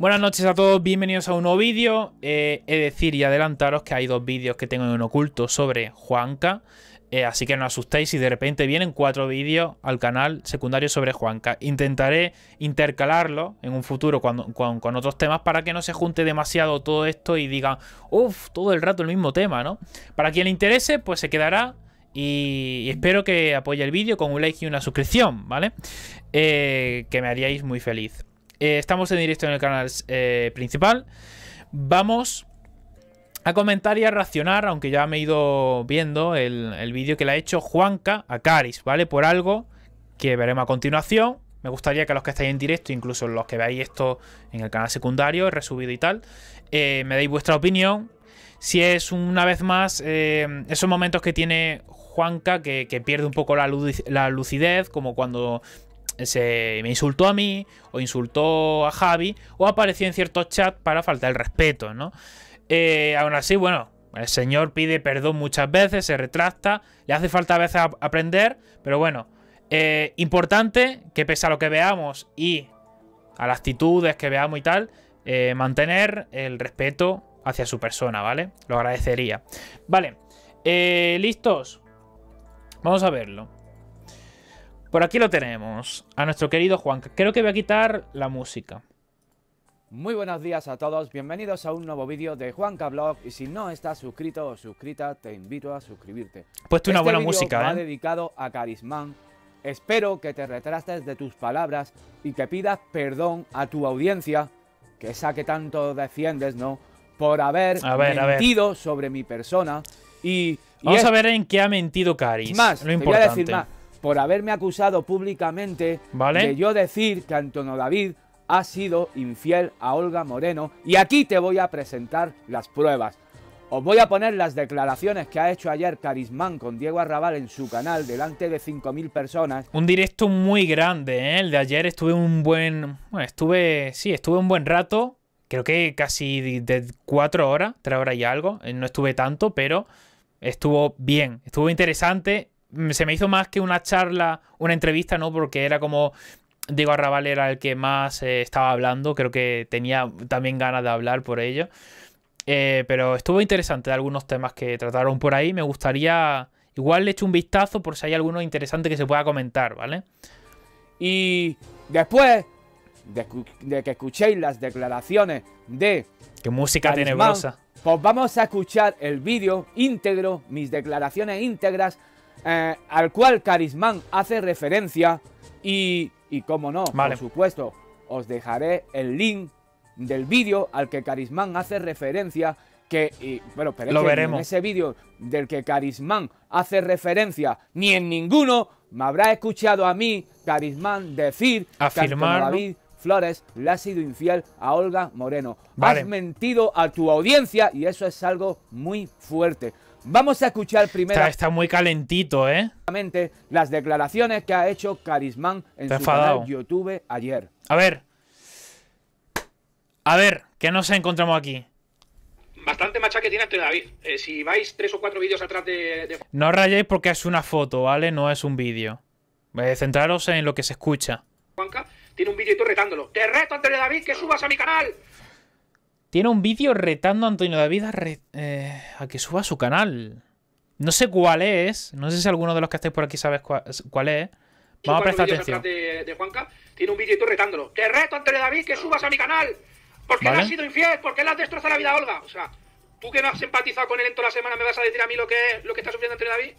Buenas noches a todos, bienvenidos a un nuevo vídeo. Eh, he de decir y adelantaros que hay dos vídeos que tengo en oculto sobre Juanca. Eh, así que no asustéis si de repente vienen cuatro vídeos al canal secundario sobre Juanca. Intentaré intercalarlo en un futuro cuando, con, otros temas para que no se junte demasiado todo esto y digan, uff, todo el rato el mismo tema, ¿no? Para quien le interese, pues se quedará y espero que apoye el vídeo con un like y una suscripción, ¿vale? Eh, que me haríais muy feliz. Eh, estamos en directo en el canal eh, principal. Vamos a comentar y a reaccionar, aunque ya me he ido viendo el, vídeo que le ha hecho Juanca a Caris, ¿vale? Por algo que veremos a continuación. Me gustaría que los que estáis en directo, incluso los que veáis esto en el canal secundario, resubido y tal, eh, me deis vuestra opinión. Si es una vez más esos momentos que tiene Juanca, que, pierde un poco la lucidez, como cuando se me insultó a mí, o insultó a Javi, o apareció en ciertos chats para faltar el respeto, ¿no? Eh, aún así, bueno, el señor pide perdón muchas veces, se retracta, le hace falta a veces aprender, pero bueno, eh, importante que pese a lo que veamos y a las actitudes que veamos y tal, eh, mantener el respeto hacia su persona, ¿vale? Lo agradecería. Vale, listos. Vamos a verlo. Por aquí lo tenemos, a nuestro querido Juan. Creo que voy a quitar la música. Muy buenos días a todos, bienvenidos a un nuevo vídeo de Juanca Blog y si no estás suscrito o suscrita, te invito a suscribirte. Puesto una este buena música, ¿eh? dedicado a Carismán. Espero que te retrastes de tus palabras y que pidas perdón a tu audiencia, que esa que tanto defiendes, ¿no? Por haber mentido sobre mi persona y... Vamos a ver en qué ha mentido Caris. Más, lo importante por haberme acusado públicamente ¿Vale? de yo decir que Antonio David ha sido infiel a Olga Moreno y aquí te voy a presentar las pruebas. Os voy a poner las declaraciones que ha hecho ayer Carismán con Diego Arrabal en su canal delante de 5.000 personas. Un directo muy grande, ¿eh? El de ayer estuve un buen... estuve... Sí, estuve un buen rato. Creo que casi de 4 horas, 3 horas y algo. Eh, no estuve tanto, pero estuvo bien. Estuvo interesante Mm, se me hizo más que una charla, una entrevista, ¿no? Porque era como digo Arrabal era el que más eh, estaba hablando, creo que tenía también ganas de hablar por ello. Eh, pero estuvo interesante algunos temas que trataron por ahí. Me gustaría, igual le echo un vistazo por si hay alguno interesante que se pueda comentar, ¿vale? Y después de, de que escuchéis las declaraciones de... ¡Qué música tenebrosa! Pues vamos a escuchar el vídeo íntegro, mis declaraciones íntegras eh, al cual Carismán hace referencia y, y como no, por supuesto, os dejaré el link del vídeo al que Carismán hace referencia que bueno, pero Lo veremos. en ese vídeo del que Carismán hace referencia, ni en ninguno me habrá escuchado a mí Carismán decir que David Flores le ha sido infiel a Olga Moreno. Has mentido a tu audiencia y eso es algo muy fuerte. Vamos a escuchar primero. Está, está, muy calentito, ¿eh? Las declaraciones que ha hecho Carismán en su canal YouTube ayer. A ver. A ver, ¿qué nos encontramos aquí? Bastante que tiene este Antonio David. Eh, si vais tres o cuatro vídeos atrás de, No No rayéis porque es una foto, ¿vale? No es un vídeo. Eh, centraros en lo que se escucha. Juanca tiene un vídeo y tú retándolo. ¡Te reto, Antonio David, que subas a mi canal! Tiene un vídeo retando a Antonio David a, eh, a, que suba su canal. No sé cuál es. No sé si alguno de los que estáis por aquí sabes cuál, es. Vamos a prestar atención. tiene un vídeo y retándolo. Te reto, Antonio David, que subas a mi canal. Porque ¿Vale? le ha sido infiel, porque le has destrozado la vida a Olga. O sea, tú que no has empatizado con él en toda la semana, ¿me vas a decir a mí lo que, lo que está sufriendo Antonio David?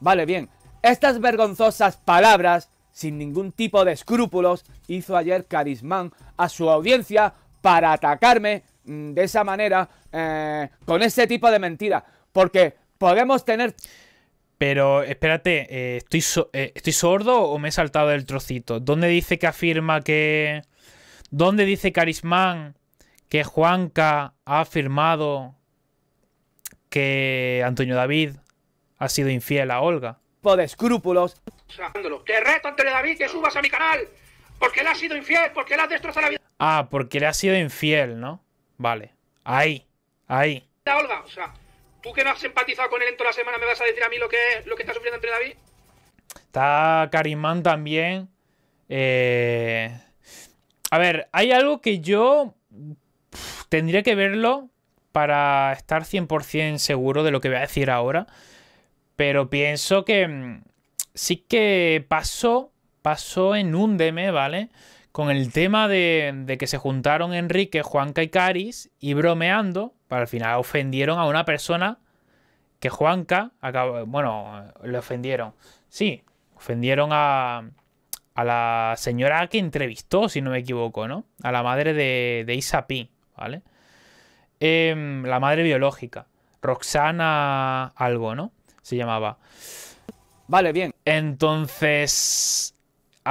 Vale, bien. Estas vergonzosas palabras, sin ningún tipo de escrúpulos, hizo ayer Carismán a su audiencia para atacarme mm, de esa manera, eh, con ese tipo de mentira Porque podemos tener... Pero espérate, eh, eh, ¿estoy, sordo o me he saltado del trocito? ¿Dónde dice que afirma que... ¿Dónde dice Carismán que Juanca ha afirmado que Antonio David ha sido infiel a Olga? Por escrúpulos. Te reto, Antonio David, que subas a mi canal. Porque él ha sido infiel, porque él ha destrozado la vida. Ah, porque le ha sido infiel, ¿no? Vale. Ahí. Ahí. Olga, o sea, tú que no has empatizado con él en toda la semana, ¿me vas a decir a mí lo que, lo que está sufriendo entre David? Está Karimán también. Eh... A ver, hay algo que yo tendría que verlo para estar 100% seguro de lo que voy a decir ahora. Pero pienso que mm, sí que pasó, pasó en un DM, ¿vale? con el tema de, que se juntaron Enrique, Juanca y Caris y bromeando, para al final ofendieron a una persona que Juanca, bueno, le ofendieron. Sí, ofendieron a, a la señora que entrevistó, si no me equivoco, ¿no? A la madre de, de Isa ¿vale? Em, la madre biológica, Roxana algo, ¿no? Se llamaba. Vale, bien. Entonces,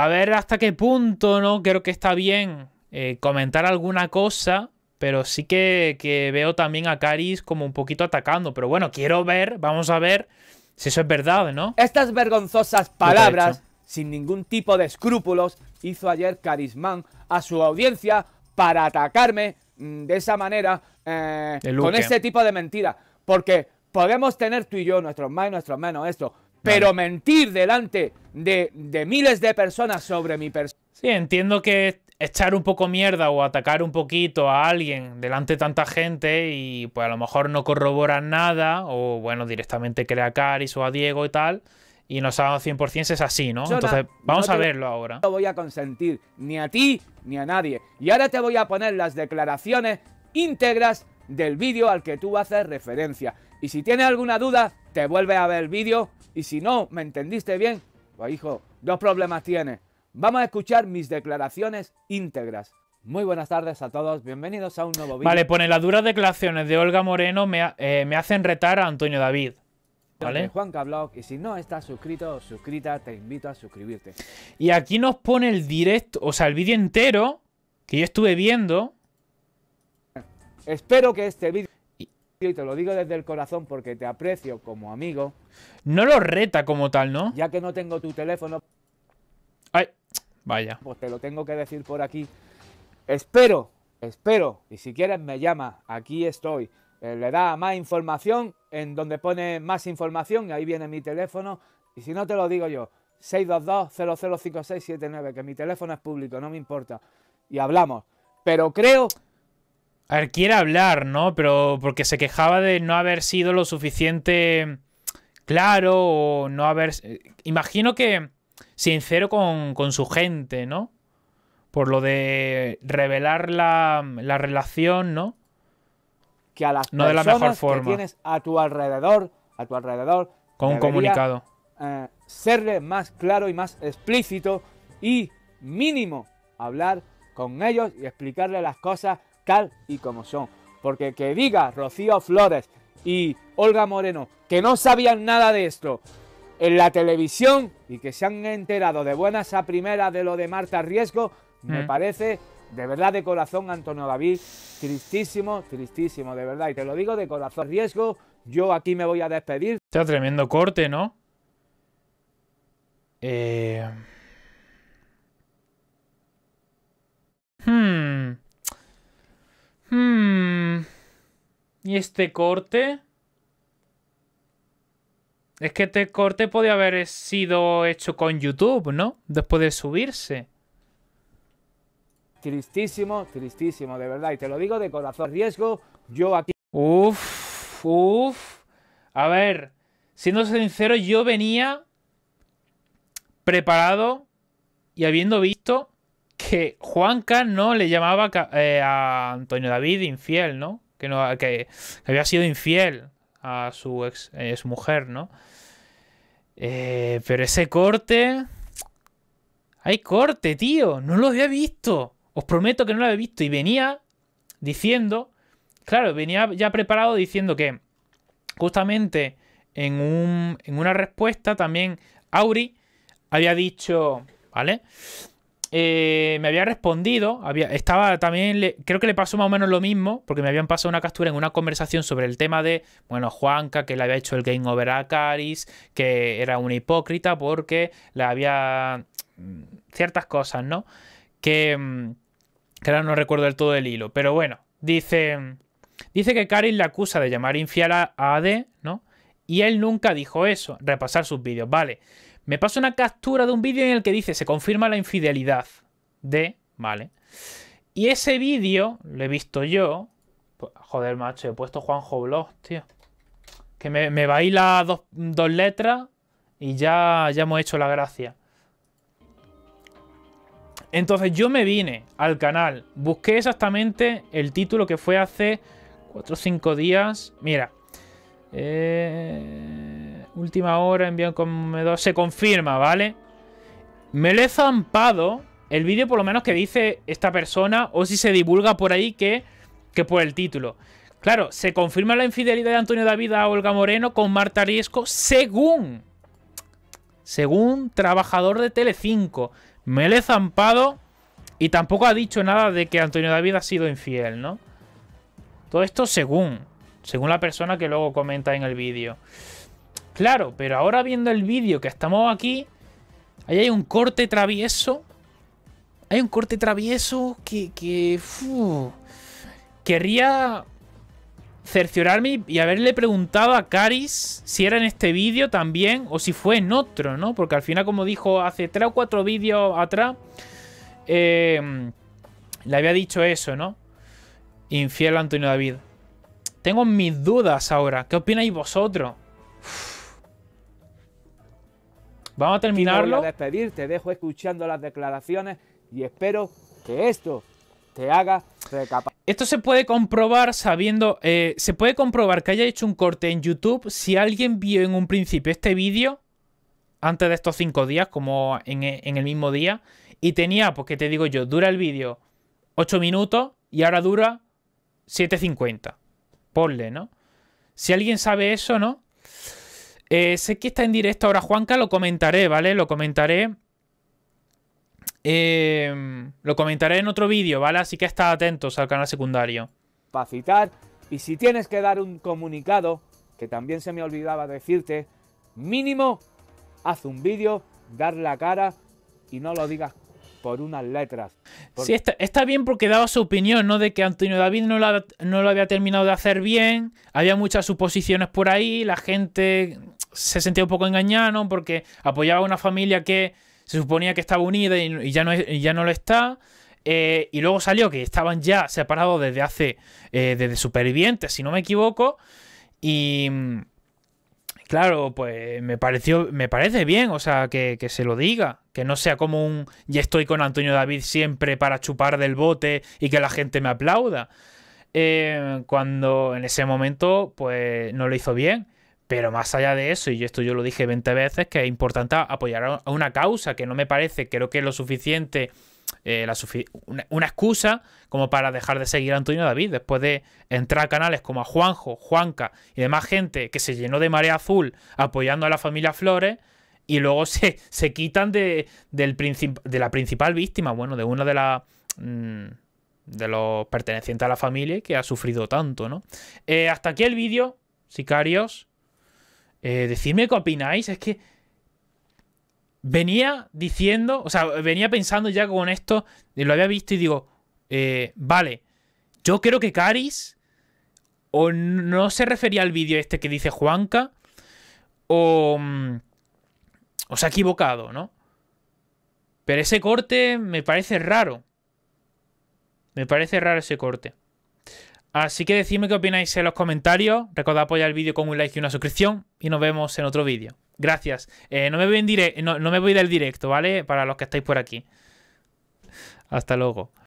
a ver hasta qué punto, ¿no? Creo que está bien eh, comentar alguna cosa, pero sí que, veo también a Caris como un poquito atacando. Pero bueno, quiero ver, vamos a ver si eso es verdad, ¿no? Estas vergonzosas palabras, sin ningún tipo de escrúpulos, hizo ayer Carismán a su audiencia para atacarme mm, de esa manera, eh, con ese tipo de mentira, Porque podemos tener tú y yo nuestros más y nuestros menos esto, pero mentir delante de, miles de personas sobre mi persona. Sí, entiendo que echar un poco mierda o atacar un poquito a alguien delante de tanta gente y pues a lo mejor no corroboran nada o bueno, directamente crea a Caris o a Diego y tal y no sabemos 100% si es así, ¿no? Entonces vamos a verlo ahora. No voy a consentir ni a ti ni a nadie. Y ahora te voy a poner las declaraciones íntegras del vídeo al que tú haces referencia. Y si tienes alguna duda, te vuelve a ver el vídeo y si no me entendiste bien, pues hijo, dos problemas tienes. Vamos a escuchar mis declaraciones íntegras. Muy buenas tardes a todos, bienvenidos a un nuevo vídeo. Vale, pone pues las duras declaraciones de Olga Moreno me, eh, hacen retar a Antonio David. ¿Vale? Juan Cablog, y si no estás suscrito o suscrita, te invito a suscribirte. Y aquí nos pone el directo, o sea, el vídeo entero que yo estuve viendo. Espero que este vídeo y te lo digo desde el corazón porque te aprecio como amigo. No lo reta como tal, ¿no? Ya que no tengo tu teléfono. Ay, vaya. Pues te lo tengo que decir por aquí. Espero, espero, y si quieres me llama, aquí estoy. Eh, le da más información, en donde pone más información, y ahí viene mi teléfono. Y si no te lo digo yo, 622-005679, que mi teléfono es público, no me importa. Y hablamos. Pero creo a quiere hablar, ¿no? Pero porque se quejaba de no haber sido lo suficiente claro o no haber... Eh, imagino que sincero con, su gente, ¿no? Por lo de revelar la, relación, ¿no? Que a las personas que tienes a tu alrededor, a tu alrededor... Con un comunicado. Eh, serle más claro y más explícito y mínimo hablar con ellos y explicarle las cosas tal y como son. Porque que diga Rocío Flores y Olga Moreno que no sabían nada de esto en la televisión y que se han enterado de buenas a primeras de lo de Marta Riesgo, me mm. parece de verdad de corazón, Antonio David, tristísimo, tristísimo, de verdad. Y te lo digo de corazón. Riesgo, yo aquí me voy a despedir. Está tremendo corte, ¿no? Eh... Hmm. Hmm. ¿Y este corte? Es que este corte podía haber sido hecho con YouTube, ¿no? Después de subirse. Tristísimo, tristísimo, de verdad. Y te lo digo de corazón. Riesgo, yo aquí. Uf, uf. A ver, siendo sincero, yo venía preparado y habiendo visto que Juanca no le llamaba eh, a Antonio David infiel, ¿no? Que, no, que había sido infiel a su ex, eh, su mujer, ¿no? Eh, pero ese corte... Hay corte, tío. No lo había visto. Os prometo que no lo había visto. Y venía diciendo... Claro, venía ya preparado diciendo que justamente en, un, en una respuesta también Auri había dicho... ¿Vale? Eh, me había respondido, había, estaba también, creo que le pasó más o menos lo mismo, porque me habían pasado una captura en una conversación sobre el tema de, bueno, Juanca, que le había hecho el game over a Caris, que era una hipócrita porque le había mm, ciertas cosas, ¿no? Que, mm, que ahora no recuerdo del todo el hilo, pero bueno, dice, dice que Caris le acusa de llamar infiel a AD, ¿no? Y él nunca dijo eso, repasar sus vídeos, vale. Me pasa una captura de un vídeo en el que dice, se confirma la infidelidad de, ¿vale? Y ese vídeo lo he visto yo. Pues, joder, macho, he puesto Juanjo Blog, tío. Que me, me baila dos, dos, letras y ya, ya hemos hecho la gracia. Entonces yo me vine al canal, busqué exactamente el título que fue hace 4 o 5 días. Mira. Eh... Última hora, envío me comedor. Se confirma, ¿vale? Me lo he zampado. El vídeo, por lo menos, que dice esta persona. O si se divulga por ahí que, que por el título. Claro, se confirma la infidelidad de Antonio David a Olga Moreno con Marta Riesco según. Según trabajador de Telecinco. Me lo he zampado. Y tampoco ha dicho nada de que Antonio David ha sido infiel, ¿no? Todo esto según. Según la persona que luego comenta en el vídeo. Claro, pero ahora viendo el vídeo que estamos aquí, ahí hay un corte travieso. Hay un corte travieso que... querría cerciorarme y haberle preguntado a Caris si era en este vídeo también o si fue en otro, ¿no? Porque al final, como dijo hace tres o cuatro vídeos atrás, eh, le había dicho eso, ¿no? Infiel Antonio David. Tengo mis dudas ahora. ¿Qué opináis vosotros? Uf. Vamos a terminarlo. te dejo escuchando las declaraciones y espero que esto te haga recapacitar. Esto se puede comprobar sabiendo, eh, se puede comprobar que haya hecho un corte en YouTube si alguien vio en un principio este vídeo antes de estos cinco días, como en, eh, el mismo día, y tenía, pues que te digo yo, dura el vídeo 8 minutos y ahora dura 7.50. Ponle, ¿no? Si alguien sabe eso, ¿no? Eh, sé que está en directo ahora Juanca, lo comentaré, ¿vale? Lo comentaré. Eh, lo comentaré en otro vídeo, ¿vale? Así que estad atentos al canal secundario. citar, Y si tienes que dar un comunicado, que también se me olvidaba decirte, mínimo, haz un vídeo, dar la cara y no lo digas por unas letras. Sí, está, bien porque daba su opinión, ¿no? De que Antonio David no no lo había terminado de hacer bien, había muchas suposiciones por ahí, la gente se sentía un poco engañado porque apoyaba a una familia que se suponía que estaba unida y, ya, no, ya no lo está. Eh, y luego salió que estaban ya separados desde hace. Eh, desde supervivientes, si no me equivoco. Y. Claro, pues me pareció. Me parece bien, o sea, que, se lo diga. Que no sea como un. Ya estoy con Antonio David siempre para chupar del bote y que la gente me aplauda. Eh, cuando en ese momento, pues no lo hizo bien. Pero más allá de eso, y esto yo lo dije 20 veces, que es importante apoyar a una causa, que no me parece, creo que es lo suficiente, eh, una, excusa como para dejar de seguir a Antonio David, después de entrar a canales como a Juanjo, Juanca y demás gente que se llenó de marea azul apoyando a la familia Flores, y luego se, se quitan de, de la principal víctima, bueno, de una de las... Mm, de los pertenecientes a la familia que ha sufrido tanto, ¿no? Eh, hasta aquí el vídeo, sicarios. Eh, decidme qué opináis. Es que venía diciendo, o sea, venía pensando ya con esto, lo había visto y digo, eh, vale, yo creo que Caris o no se refería al vídeo este que dice Juanca o, mm, o se ha equivocado, ¿no? Pero ese corte me parece raro. Me parece raro ese corte. Así que decidme qué opináis en los comentarios. Recordad apoyar el vídeo con un like y una suscripción. Y nos vemos en otro vídeo. Gracias. Eh, no, me voy no me voy del directo, ¿vale? Para los que estáis por aquí. Hasta luego.